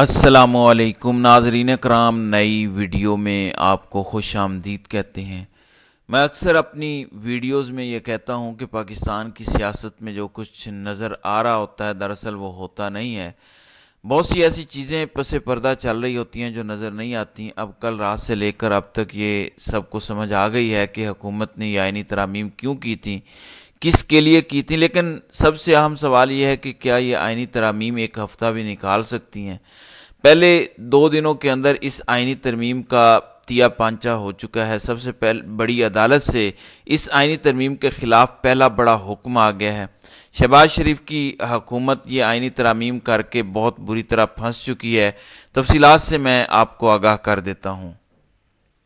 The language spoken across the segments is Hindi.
असलकुम नाजरीन कराम नई वीडियो में आपको खुश आमदीद कहते हैं मैं अक्सर अपनी वीडियोज़ में ये कहता हूँ कि पाकिस्तान की सियासत में जो कुछ नज़र आ रहा होता है दरअसल वो होता नहीं है बहुत सी ऐसी चीज़ें पस पर्दा चल रही होती हैं जो नज़र नहीं आती अब कल रात से लेकर अब तक ये सबको समझ आ गई है कि हुकूमत ने आइनी तरामीम क्यों की थी किस के लिए की थी लेकिन सबसे अहम सवाल यह है कि क्या ये आइनी तरामीम एक हफ़्ता भी निकाल सकती हैं पहले दो दिनों के अंदर इस आइनी तरमीम का तिया पांचा हो चुका है सबसे पहले बड़ी अदालत से इस आइनी तरमीम के ख़िलाफ़ पहला बड़ा हुक्म आ गया है शहबाज शरीफ की हकूमत ये आइनी तरामीम करके बहुत बुरी तरह फंस चुकी है तफसीत से मैं आपको आगाह कर देता हूँ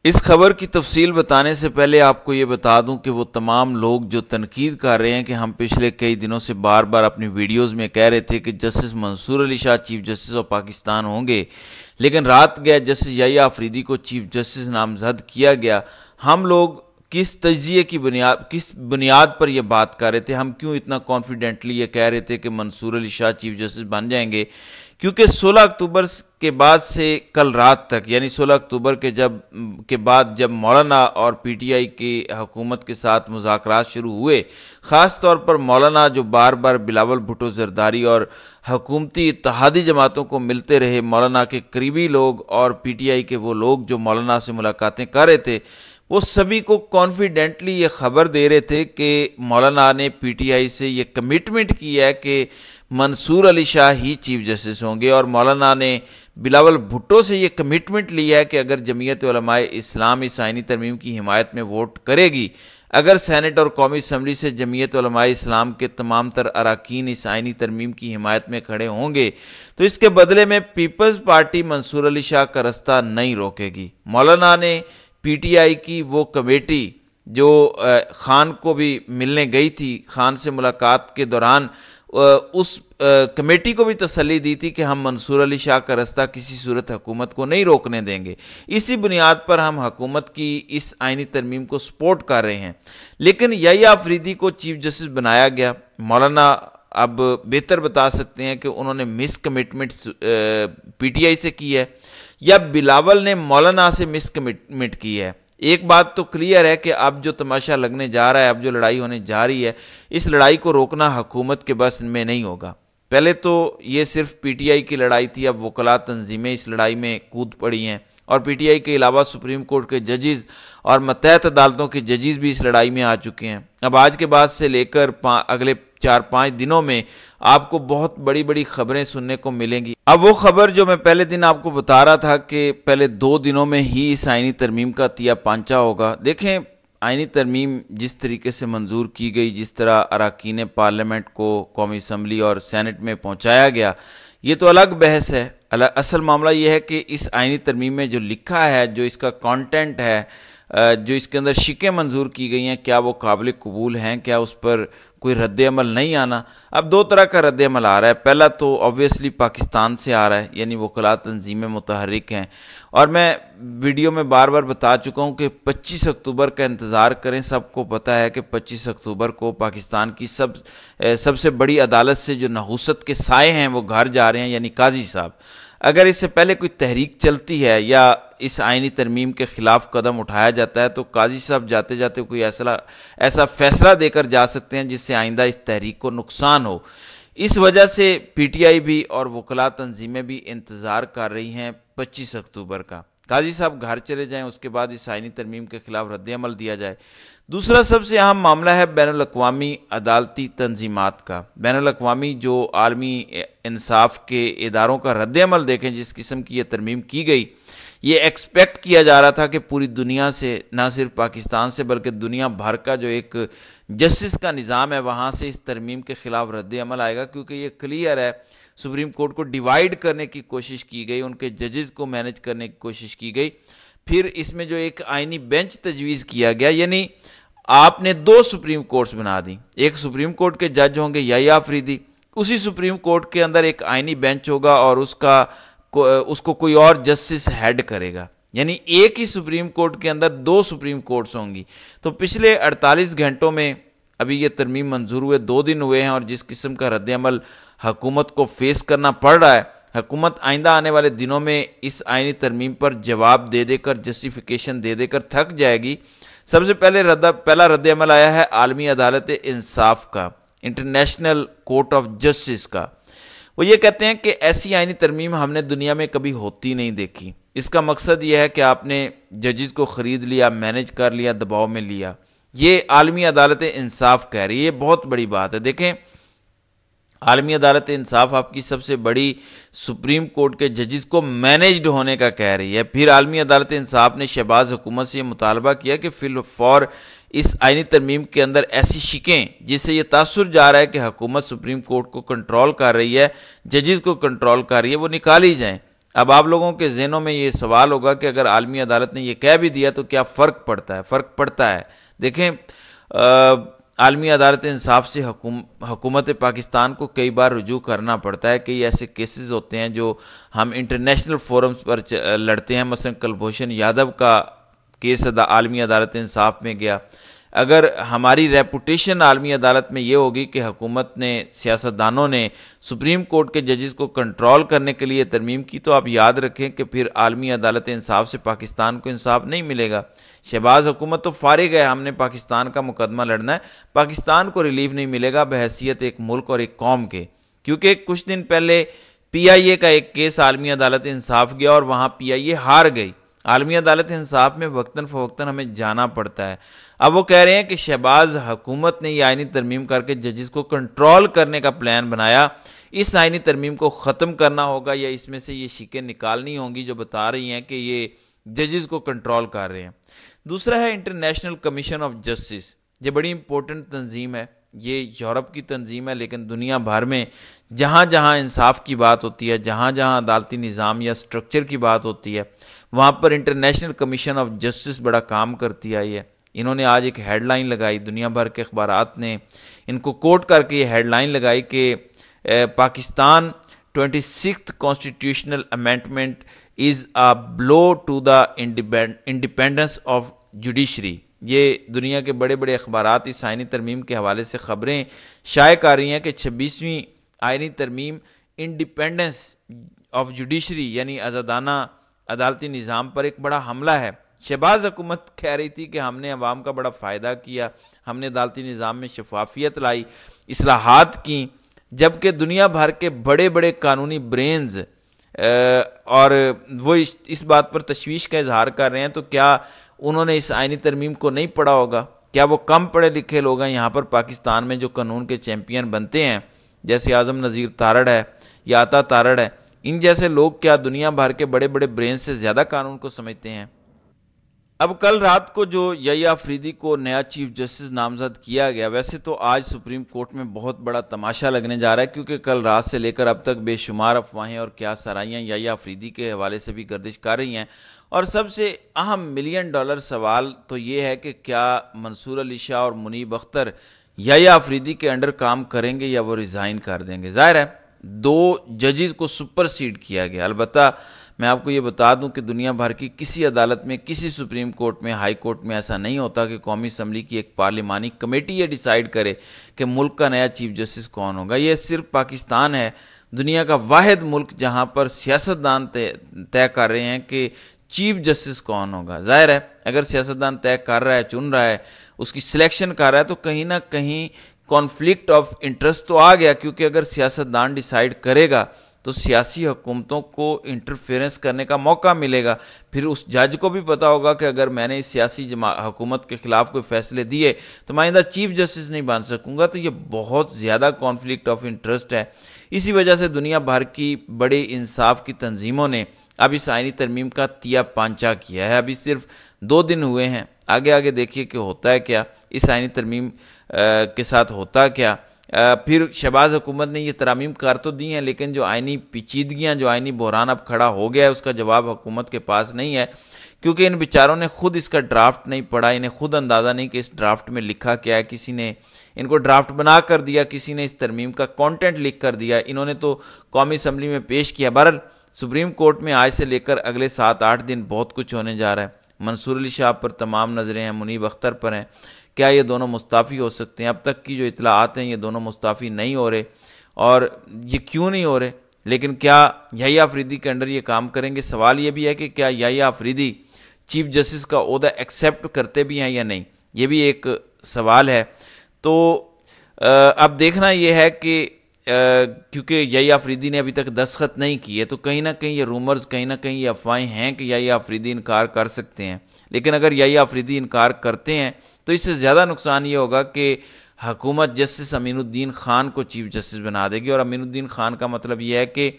इस खबर की तफसील बताने से पहले आपको ये बता दूं कि वो तमाम लोग जो तनकीद कर रहे हैं कि हम पिछले कई दिनों से बार बार अपनी वीडियोस में कह रहे थे कि justice Mansoor Ali Shah chief justice of Pakistan होंगे लेकिन रात गए जस्टिस या आफरीदी को चीफ जस्टिस नामजद किया गया हम लोग किस तजिए की बुनियाद किस बुनियाद पर यह बात कर रहे थे हम क्यों इतना कॉन्फिडेंटली ये कह रहे थे कि मंसूर अली शाह चीफ जस्टिस बन जाएंगे क्योंकि 16 अक्टूबर के बाद से कल रात तक यानी 16 अक्टूबर के जब के बाद जब मौलाना और पीटीआई की हुकूमत के साथ मुजाकर शुरू हुए ख़ास तौर पर मौलाना जो बार बार बिलावल भुटो जरदारी और हकूमती इतिहादी जमातों को मिलते रहे मौलाना के करीबी लोग और पीटीआई के वो लोग जो मौलाना से मुलाकातें कर रहे थे वो सभी को कॉन्फिडेंटली ये खबर दे रहे थे कि मौलाना ने पीटीआई से ये कमिटमेंट किया है कि मंसूर अली शाह ही चीफ जस्टिस होंगे और मौलाना ने बिलावल भुट्टो से ये कमिटमेंट लिया है कि अगर जमीयत इस्लाम इस आइनी तरमीम की हिमायत में वोट करेगी अगर सैनट और कौमी असम्बली से जमीयत इस्लाम के तमाम तर अरकान इस आइनी तरमीम की हिमायत में खड़े होंगे तो इसके बदले में पीपल्स पार्टी मंसूर अली शाह का रास्ता नहीं रोकेगी मौलाना ने पीटीआई की वो कमेटी जो खान को भी मिलने गई थी खान से मुलाकात के दौरान उस कमेटी को भी तसली दी थी कि हम मंसूर अली शाह का रास्ता किसी सूरत हुकूमत को नहीं रोकने देंगे इसी बुनियाद पर हम हकूमत की इस आइनी तरमीम को सपोर्ट कर रहे हैं लेकिन यही आफरीदी को चीफ जस्टिस बनाया गया मौलाना अब बेहतर बता सकते हैं कि उन्होंने मिस कमिटमेंट पीटीआई से की है या बिलावल ने मौलाना से मिसकमिटमिट की है एक बात तो क्लियर है कि अब जो तमाशा लगने जा रहा है अब जो लड़ाई होने जा रही है इस लड़ाई को रोकना हुकूमत के बस में नहीं होगा पहले तो ये सिर्फ पीटीआई की लड़ाई थी अब वकला तंजीमें इस लड़ाई में कूद पड़ी हैं और पीटीआई के अलावा सुप्रीम कोर्ट के जजेस और मतहत अदालतों के जजेस भी इस लड़ाई में आ चुके हैं अब आज के बाद से लेकर अगले चार पाँच दिनों में आपको बहुत बड़ी बड़ी खबरें सुनने को मिलेंगी अब वो खबर जो मैं पहले दिन आपको बता रहा था कि पहले दो दिनों में ही इस आइनी तरमीम का तिया पांचा होगा देखें आइनी तरमीम जिस तरीके से मंजूर की गई जिस तरह अरकान पार्लियामेंट को कौमी असम्बली और सैनट में पहुँचाया गया ये तो अलग बहस है असल मामला यह है कि इस आइनी तरमीम में जो लिखा है जो इसका कंटेंट है जो इसके अंदर शिकें मंजूर की गई हैं क्या वो काबिल कबूल हैं क्या उस पर कोई रद्द अमल नहीं आना अब दो तरह का रद्द अमल आ रहा है पहला तो ऑब्वियसली पाकिस्तान से आ रहा है यानी वकला तंजीमें मतहरक हैं और मैं वीडियो में बार बार बता चुका हूँ कि पच्चीस अक्टूबर का इंतज़ार करें सबको पता है कि पच्चीस अक्टूबर को पाकिस्तान की सब सबसे बड़ी अदालत से जो नहूसत के साए हैं वो घर जा रहे हैं यानी काजी साहब अगर इससे पहले कोई तहरीक चलती है या इस आइनी तरमीम के ख़िलाफ़ कदम उठाया जाता है तो काजी साहब जाते जाते कोई ऐसा ऐसा फैसला देकर जा सकते हैं जिससे आइंदा इस तहरीक को नुकसान हो इस वजह से पीटीआई भी और वकला तंजीमें भी इंतज़ार कर रही हैं पच्चीस अक्टूबर का काजी साहब घर चले जाएं उसके बाद इस आइनी तरमीम के खिलाफ रद्दमल दिया जाए दूसरा सबसे अहम मामला है बैन अवी अदालती तनजीमत का बैन अवी जो आर्मी इंसाफ के इदारों का रद्दमल देखें जिस किस्म की यह तरमीम की गई ये एक्सपेक्ट किया जा रहा था कि पूरी दुनिया से ना सिर्फ पाकिस्तान से बल्कि दुनिया भर का जो एक जस्टिस का निज़ाम है वहाँ से इस तरमीम के ख़िलाफ़ रद्द अमल आएगा क्योंकि ये क्लियर है सुप्रीम कोर्ट को डिवाइड करने की कोशिश की गई उनके जजेस को मैनेज करने की कोशिश की गई फिर इसमें जो एक आइनी बेंच तजवीज़ किया गया यानी आपने दो सुप्रीम कोर्ट्स बना दी एक सुप्रीम कोर्ट के जज होंगे या आफरीदी उसी सुप्रीम कोर्ट के अंदर एक आइनी बेंच होगा और उसका को, उसको कोई और जस्टिस हेड करेगा यानी एक ही सुप्रीम कोर्ट के अंदर दो सुप्रीम कोर्ट्स होंगी तो पिछले 48 घंटों में अभी ये तरमीम मंजूर हुए दो दिन हुए हैं और जिस किस्म का रद्दमल हकूमत को फेस करना पड़ रहा है हकूमत आइंदा आने वाले दिनों में इस आइनी तरमीम पर जवाब दे देकर जस्टिफिकेशन दे देकर थक जाएगी सबसे पहले रद्दा पहला रद्दमल आया है आलमी अदालत इंसाफ का इंटरनेशनल कोर्ट ऑफ जस्टिस का वो ये कहते हैं कि ऐसी आइनी तरमीम हमने दुनिया में कभी होती नहीं देखी इसका मकसद यह है कि आपने जजेस को ख़रीद लिया मैनेज कर लिया दबाव में लिया ये आलमी अदालत इंसाफ कह रही है ये बहुत बड़ी बात है देखें आलमी अदालत इंसाफ आपकी सबसे बड़ी सुप्रीम कोर्ट के जजेस को मैनेज्ड होने का कह रही है फिर आलमी अदालत इंसाफ ने शहबाज हुकूमत से ये मुतालबा किया कि फिल फॉर इस आइनी तरमीम के अंदर ऐसी शिकें जिससे यह तासर जा रहा है कि हकूमत सुप्रीम कोर्ट को कंट्रोल कर रही है जजेस को कंट्रोल कर रही है वो निकाली जाएँ अब आप लोगों के जहनों में ये सवाल होगा कि अगर आलमी अदालत ने यह कह भी दिया तो क्या फ़र्क पड़ता है फ़र्क पड़ता है देखें आलमी अदालत इंसाफ से हकूम हकूमत पाकिस्तान को कई बार रजू करना पड़ता है कई ऐसे केसेस होते हैं जो हम इंटरनेशनल फोरम्स पर लड़ते हैं मसलन कलभूषण यादव का केस अदा, आलमी अदालत इंसाफ में गया अगर हमारी रेपुटेशन आलमी अदालत में ये होगी कि हुकूमत ने सियासतदानों ने सुप्रीम कोर्ट के जजेस को कंट्रोल करने के लिए तरमीम की तो आप याद रखें कि फिर आलमी अदालत इंसाफ से पाकिस्तान को इंसाफ नहीं मिलेगा शहबाज हुकूमत तो फारिग है हमने पाकिस्तान का मुकदमा लड़ना है पाकिस्तान को रिलीफ नहीं मिलेगा बहसीत एक मुल्क और एक कौम के क्योंकि कुछ दिन पहले पी आई ए का एक केस आलमी अदालत इंसाफ गया और वहाँ पी आई ए हार गई आलमी अदालत इंसाफ में वक्ता फ़वक्ता हमें जाना पड़ता है अब वो कह रहे हैं कि शहबाज हुकूमत ने यह आइनी तरमीम करके जजिस को कंट्रोल करने का प्लान बनाया इस आइनी तरमीम को ख़त्म करना होगा या इसमें से ये शिकें निकालनी होंगी जो बता रही हैं कि ये जजिस को कंट्रोल कर रहे हैं दूसरा है इंटरनेशनल कमीशन ऑफ जस्टिस ये बड़ी इंपॉर्टेंट तंजीम है ये यूरोप की तंजीम है लेकिन दुनिया भर में जहाँ जहाँ इंसाफ की बात होती है जहाँ जहाँ अदालती निज़ाम या स्ट्रक्चर की बात होती है वहाँ पर इंटरनेशनल कमीशन ऑफ जस्टिस बड़ा काम करती आई है इन्होंने आज एक हेडलाइन लगाई दुनिया भर के अखबार ने इनको कोट करके ये हेडलाइन लगाई कि Pakistan twenty six constitutional amendment is a blow to the independence of judiciary ये दुनिया के बड़े बड़े अखबार इस आयनी तरमीम के हवाले से ख़बरें शाये आ रही हैं कि छब्बीसवीं आयनी तरमीम इंडिपेंडेंस ऑफ जुडिशरी यानी आज़ादाना अदालती निज़ाम पर एक बड़ा हमला है शहबाज हुकूमत कह रही थी कि हमने आवाम का बड़ा फ़ायदा किया हमने अदालती निज़ाम में शफाफियत लाई असलाहत की जबकि दुनिया भर के बड़े बड़े कानूनी ब्रेंज और वो इस बात पर तशवीश का इजहार कर रहे हैं तो क्या उन्होंने इस आइनी तरमीम को नहीं पढ़ा होगा क्या वो कम पढ़े लिखे लोग हैं यहाँ पर पाकिस्तान में जो कानून के चैम्पियन बनते हैं जैसे आज़म नज़ीर तारड़ है या आता तारड़ है इन जैसे लोग क्या दुनिया भर के बड़े बड़े ब्रेन से ज़्यादा कानून को समझते हैं अब कल रात को जो यया अफरीदी को नया चीफ जस्टिस नामजद किया गया वैसे तो आज सुप्रीम कोर्ट में बहुत बड़ा तमाशा लगने जा रहा है क्योंकि कल रात से लेकर अब तक बेशुमार अफवाहें और क्या सराइयाँ यया अफरीदी के हवाले से भी गर्दिश कर रही हैं और सबसे अहम मिलियन डॉलर सवाल तो ये है कि क्या मंसूर अली शाह और मुनीब अख्तर यया अफरीदी के अंडर काम करेंगे या वो रिज़ाइन कर देंगे ज़ाहिर है दो जजेस को सुपरसीड किया गया अलबत्ता मैं आपको ये बता दूं कि दुनिया भर की किसी अदालत में किसी सुप्रीम कोर्ट में हाई कोर्ट में ऐसा नहीं होता कि कौमी असम्बली की एक पार्लिमानी कमेटी ये डिसाइड करे कि मुल्क का नया चीफ जस्टिस कौन होगा ये सिर्फ पाकिस्तान है दुनिया का वाद मुल्क जहाँ पर सियासतदान तय कर रहे हैं कि चीफ जस्टिस कौन होगा जाहिर है अगर सियासतदान तय कर रहा है चुन रहा है उसकी सिलेक्शन कर रहा है तो कहीं ना कहीं कॉन्फ्लिक्ट ऑफ इंटरेस्ट तो आ गया क्योंकि अगर सियासतदान डिसाइड करेगा तो सियासी हुकूमतों को इंटरफेरेंस करने का मौका मिलेगा फिर उस जज को भी पता होगा कि अगर मैंने इस सियासी जमा हुकूमत के ख़िलाफ़ कोई फैसले दिए तो मैं चीफ जस्टिस नहीं बन सकूँगा तो ये बहुत ज़्यादा कॉन्फ्लिक्ट ऑफ इंटरेस्ट है इसी वजह से दुनिया भर की बड़े इंसाफ की तंजीमों ने अब इस आइनी तरमीम का तिया पांचा किया है अभी सिर्फ दो दिन हुए हैं आगे आगे देखिए कि होता है क्या इस आइनी तरमीम के साथ होता क्या फिर शहबाज हुकूमत ने ये तरामीम कर तो दी हैं लेकिन जो आइनी पेचीदगियाँ जो आइनी बहरान अब खड़ा हो गया है उसका जवाब हुकूमत के पास नहीं है क्योंकि इन बेचारों ने खुद इसका ड्राफ्ट नहीं पढ़ा इन्हें खुद अंदाज़ा नहीं कि इस ड्राफ्ट में लिखा क्या है किसी ने इनको ड्राफ्ट बना कर दिया किसी ने इस तरमीम का कॉन्टेंट लिख कर दिया इन्होंने तो कौमी असम्बली में पेश किया बहरल सुप्रीम कोर्ट में आज से लेकर अगले सात आठ दिन बहुत कुछ होने जा रहा है मंसूर अली शाह पर तमाम नज़रें हैं मुनीब अख्तर पर हैं क्या ये दोनों मुस्ताफ़ी हो सकते हैं अब तक की जो इतलाआत हैं ये दोनों मुस्ताफ़ी नहीं हो रहे और ये क्यों नहीं हो रहे लेकिन क्या यही आफरीदी के अंडर ये काम करेंगे सवाल ये भी है कि क्या यही आफरीदी चीफ जस्टिस का अहदा एक्सेप्ट करते भी हैं या नहीं ये भी एक सवाल है तो अब देखना ये है कि क्योंकि यही आफरीदी ने अभी तक दस्खत नहीं किए तो कहीं ना कहीं ये रूमर्स कहीं ना कहीं ये अफवाहें हैं कि यही आफरीदी इनकार कर सकते हैं लेकिन अगर यही आफरीदी इनकार करते हैं तो इससे ज़्यादा नुकसान ये होगा कि हकूमत जस्टिस अमीनुद्दीन ख़ान को चीफ जस्टिस बना देगी और अमीनुद्दीन ख़ान का मतलब यह है कि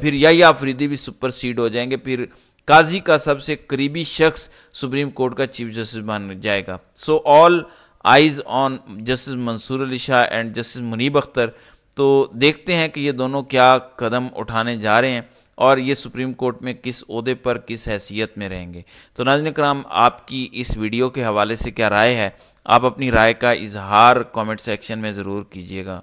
फिर यही आफरीदी भी सुपर सीड हो जाएंगे फिर काजी का सबसे करीबी शख्स सुप्रीम कोर्ट का चीफ जस्टिस बन जाएगा so all eyes on justice Mansoor Ali Shah and justice Muneeb Akhtar तो देखते हैं कि ये दोनों क्या कदम उठाने जा रहे हैं और ये सुप्रीम कोर्ट में किस अहदे पर किस हैसियत में रहेंगे तो नाजन कराम आपकी इस वीडियो के हवाले से क्या राय है आप अपनी राय का इजहार कमेंट सेक्शन में ज़रूर कीजिएगा